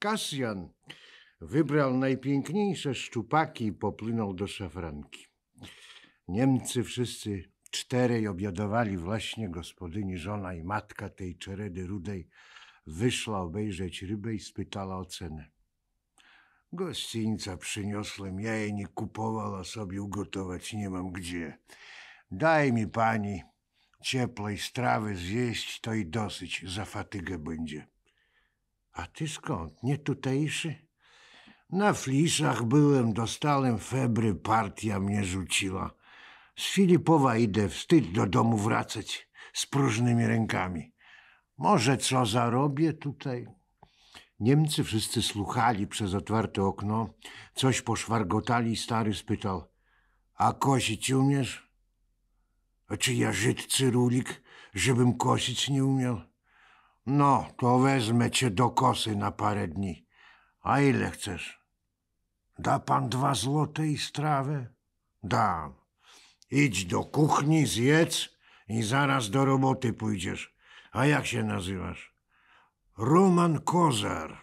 Kasjan wybrał najpiękniejsze szczupaki i popłynął do szafranki. Niemcy wszyscy czterej obiadowali właśnie gospodyni żona i matka tej czeredy rudej wyszła obejrzeć rybę i spytała o cenę. Gościńca przyniosłem, ja jej nie kupowała sobie ugotować nie mam gdzie. Daj mi pani ciepłej strawy zjeść, to i dosyć, za fatygę będzie. A ty skąd? Nie tutejszy? Na flisach byłem, dostałem febry, partia mnie rzuciła. Z Filipowa idę, wstyd do domu wracać z próżnymi rękami. Może co zarobię tutaj? Niemcy wszyscy słuchali przez otwarte okno, coś poszwargotali i stary spytał – a kosić umiesz? A czy ja Żyd cyrulik, żebym kosić nie umiał? No, to wezmę cię do kosy na parę dni. A ile chcesz? Da pan dwa złote i strawę? Dam. Idź do kuchni, zjedz i zaraz do roboty pójdziesz. A jak się nazywasz? Roman Kozar.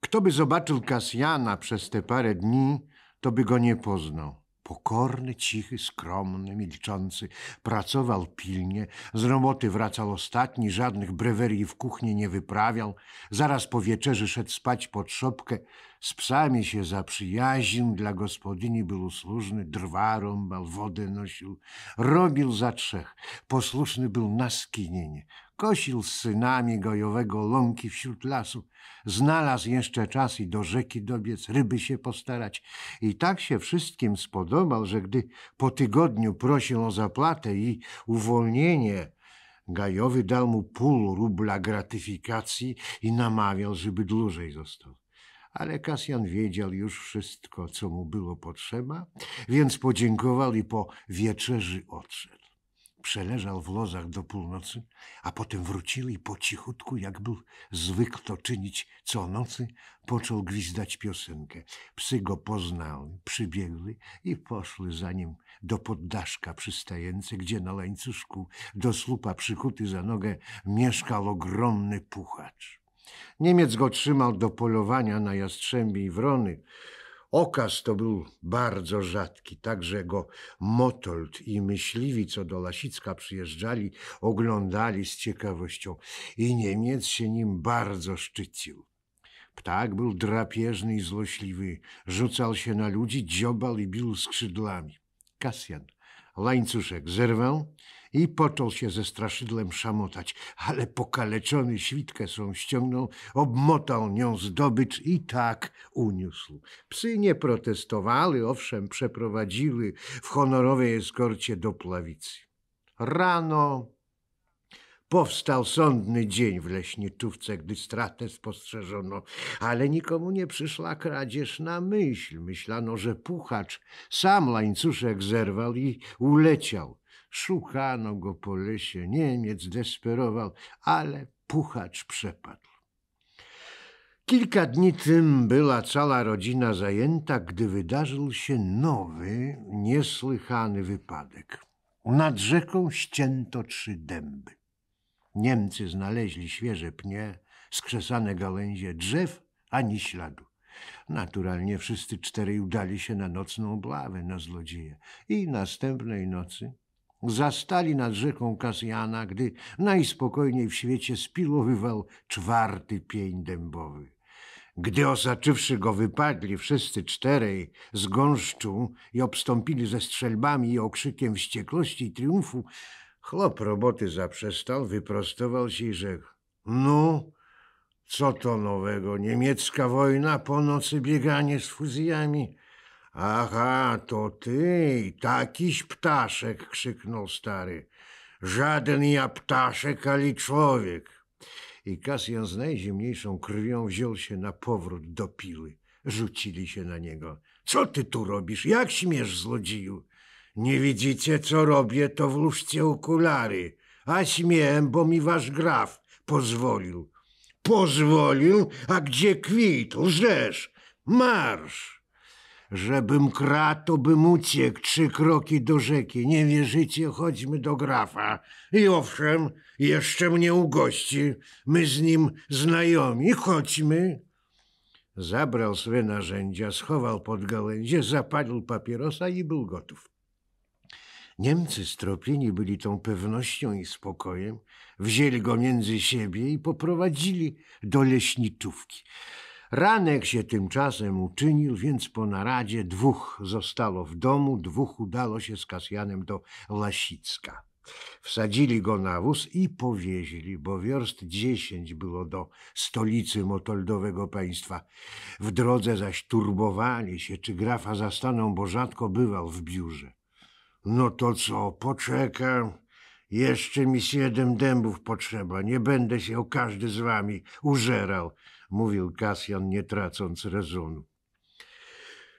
Kto by zobaczył Kasjana przez te parę dni, to by go nie poznał. Pokorny, cichy, skromny, milczący, pracował pilnie, z roboty wracał ostatni, żadnych brewerii w kuchni nie wyprawiał, zaraz po wieczerzy szedł spać pod szopkę, z psami się zaprzyjaźnił, dla gospodyni był usłużny, drwa rąbał, wodę nosił, robił za trzech, posłuszny był na skinienie, Kosił z synami gojowego łąki wśród lasu. Znalazł jeszcze czas i do rzeki dobiec, ryby się postarać. I tak się wszystkim spodobał, że gdy po tygodniu prosił o zapłatę i uwolnienie, Gajowy dał mu pół rubla gratyfikacji i namawiał, żeby dłużej został. Ale Kasjan wiedział już wszystko, co mu było potrzeba, więc podziękował i po wieczerzy odszedł przeleżał w lozach do północy, a potem wrócili, i po cichutku, jak był zwykł to czynić co nocy, począł gwizdać piosenkę. Psy go poznały, przybiegły i poszły za nim do poddaszka przystające, gdzie na łańcuszku do słupa przykuty za nogę mieszkał ogromny puchacz. Niemiec go trzymał do polowania na jastrzębi i wrony, Okaz to był bardzo rzadki, także go Motold i myśliwi co do Lasicka przyjeżdżali, oglądali z ciekawością i Niemiec się nim bardzo szczycił. Ptak był drapieżny i złośliwy, rzucał się na ludzi, dziobał i bił skrzydłami. Kasjan, łańcuszek zerwał i począł się ze straszydłem szamotać, ale pokaleczony świtkę swą ściągnął, obmotał nią zdobycz i tak uniósł. Psy nie protestowały, owszem, przeprowadziły w honorowej eskorcie do Pławicy. Rano Powstał sądny dzień w leśniczówce, gdy stratę spostrzeżono, ale nikomu nie przyszła kradzież na myśl. Myślano, że puchacz sam łańcuszek zerwał i uleciał. Szukano go po lesie, Niemiec desperował, ale puchacz przepadł. Kilka dni tym była cała rodzina zajęta, gdy wydarzył się nowy, niesłychany wypadek. Nad rzeką ścięto trzy dęby. Niemcy znaleźli świeże pnie, skrzesane gałęzie drzew, ani śladu. Naturalnie wszyscy czterej udali się na nocną blawę na zlodzieje i następnej nocy zastali nad rzeką Kasjana, gdy najspokojniej w świecie spilowywał czwarty pień dębowy. Gdy osaczywszy go wypadli wszyscy czterej z gąszczu i obstąpili ze strzelbami i okrzykiem wściekłości i triumfu, chlop roboty zaprzestał, wyprostował się i rzekł – No, co to nowego, niemiecka wojna, po nocy bieganie z fuzjami – Aha, to ty, takiś ptaszek, krzyknął stary. Żaden ja ptaszek, ali człowiek. I Kasjan z najzimniejszą krwią wziął się na powrót do piły. Rzucili się na niego. Co ty tu robisz? Jak śmiesz, złodzieju? Nie widzicie, co robię, to włóżcie okulary. A śmiem, bo mi wasz graf pozwolił. Pozwolił? A gdzie kwit? Łżesz! Marsz! Żebym kradł, to bym uciekł trzy kroki do rzeki. Nie wierzycie? Chodźmy do grafa. I owszem, jeszcze mnie ugości. My z nim znajomi. Chodźmy. Zabrał swe narzędzia, schował pod gałęzie, zapalił papierosa i był gotów. Niemcy stropieni byli tą pewnością i spokojem, wzięli go między siebie i poprowadzili do leśniczówki. Ranek się tymczasem uczynił, więc po naradzie dwóch zostało w domu, dwóch udało się z Kasjanem do Lasicka. Wsadzili go na wóz i powieźli, bo wiorst dziesięć było do stolicy motoldowego państwa. W drodze zaś turbowali się, czy grafa zastaną, bo rzadko bywał w biurze. No to co, poczekam. Jeszcze mi siedem dębów potrzeba. Nie będę się o każdy z wami użerał mówił Kasjan, nie tracąc rezonu.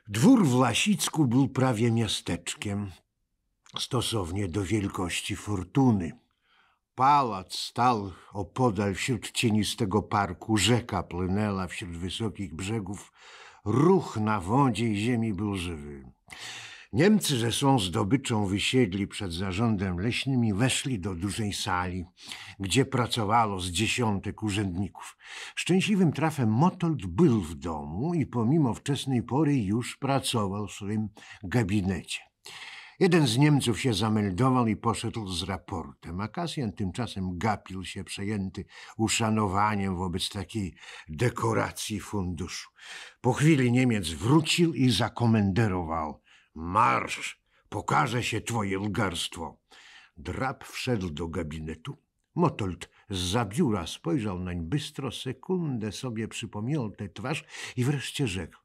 Dwór w Lasicku był prawie miasteczkiem, stosownie do wielkości fortuny. Pałac stał opodal wśród cienistego parku, rzeka płynęła wśród wysokich brzegów, ruch na wodzie i ziemi był żywy. Niemcy że swą zdobyczą wysiedli przed zarządem leśnym i weszli do dużej sali, gdzie pracowało z dziesiątek urzędników. Szczęśliwym trafem Motold był w domu i pomimo wczesnej pory już pracował w swoim gabinecie. Jeden z Niemców się zameldował i poszedł z raportem, a Kasjan tymczasem gapił się przejęty uszanowaniem wobec takiej dekoracji funduszu. Po chwili Niemiec wrócił i zakomenderował – Marsz! Pokaże się twoje lgarstwo! Drab wszedł do gabinetu. Motold z biura spojrzał nań bystro, sekundę sobie przypomniał tę twarz i wreszcie rzekł.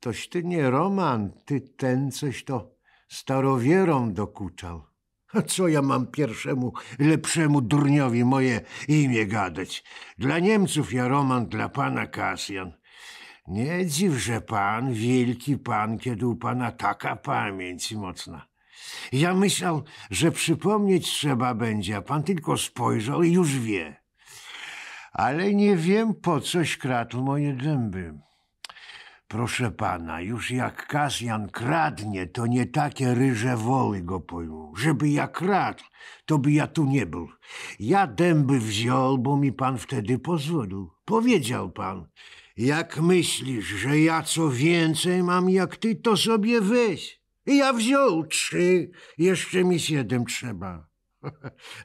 Toś ty nie Roman, ty ten coś to starowierą dokuczał. A co ja mam pierwszemu, lepszemu durniowi moje imię gadać? Dla Niemców ja Roman, dla pana Kasjan. Nie że pan, wielki pan, kiedy u pana taka pamięć mocna. Ja myślał, że przypomnieć trzeba będzie, a pan tylko spojrzał i już wie. Ale nie wiem, po coś kradł moje dęby. Proszę pana, już jak Kasjan kradnie, to nie takie ryże woły go pojmą. Żeby ja kradł, to by ja tu nie był. Ja dęby wziął, bo mi pan wtedy pozwolił. Powiedział pan, jak myślisz, że ja co więcej mam jak ty, to sobie weź. ja wziął trzy, jeszcze mi siedem trzeba.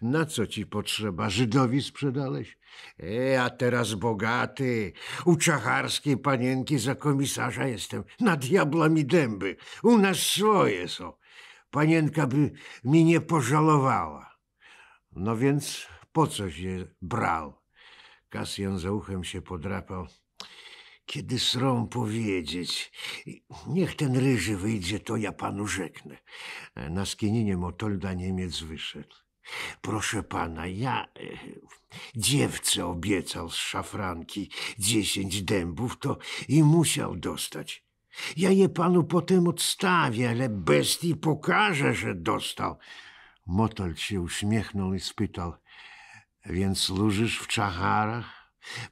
Na co ci potrzeba? Żydowi sprzedałeś? E, a teraz bogaty. U czacharskiej panienki za komisarza jestem. Na diabla mi dęby. U nas swoje są. Panienka by mi nie pożalowała. No więc po co się brał? Kasjan za uchem się podrapał. Kiedy srom powiedzieć, niech ten ryży wyjdzie, to ja panu rzeknę. E, na skinienie Motolda Niemiec wyszedł. Proszę pana, ja e, dziewce obiecał z szafranki dziesięć dębów, to i musiał dostać. Ja je panu potem odstawię, ale bestii pokażę, że dostał. Motold się uśmiechnął i spytał, więc służysz w czacharach?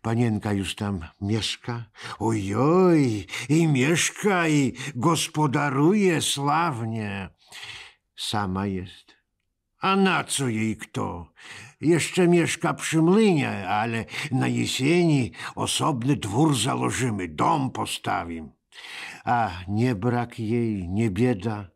Panienka już tam mieszka. Ojoj, i mieszka, i gospodaruje sławnie. Sama jest. A na co jej kto? Jeszcze mieszka przy mlinie, ale na jesieni osobny dwór założymy, dom postawim. A nie brak jej, nie bieda,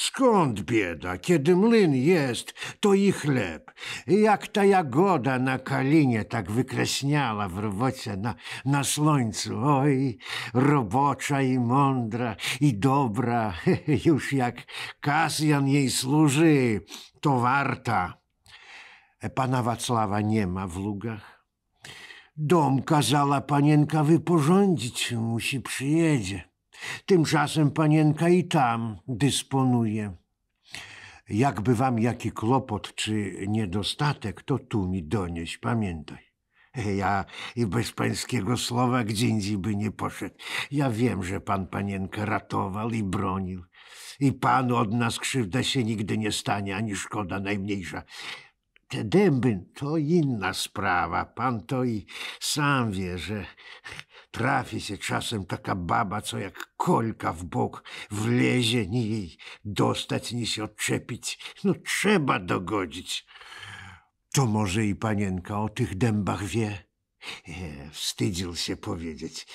Skąd bieda, kiedy mlyn jest, to i chleb. Jak ta jagoda na kalinie tak wykreśniała w robocie na, na słońcu. Oj, robocza i mądra i dobra, już jak Kasjan jej służy, to warta. E, pana Wacława nie ma w lugach. Dom kazała panienka wyporządzić, musi przyjedzie. Tymczasem panienka i tam dysponuje. Jakby wam jaki kłopot czy niedostatek, to tu mi donieś, pamiętaj. Ja i bez pańskiego słowa gdzie indziej by nie poszedł. Ja wiem, że pan panienkę ratował i bronił. I panu od nas krzywda się nigdy nie stanie, ani szkoda najmniejsza. Te dęby to inna sprawa. Pan to i sam wie, że Trafi się czasem taka baba, co jak kolka w bok wlezie, niej dostać, ni się odczepić. No trzeba dogodzić. To może i panienka o tych dębach wie? Nie, wstydził się powiedzieć.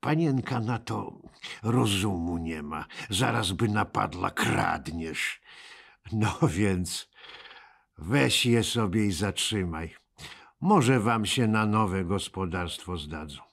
Panienka na to rozumu nie ma. Zaraz by napadła, kradniesz. No więc weź je sobie i zatrzymaj. Może wam się na nowe gospodarstwo zdadzą.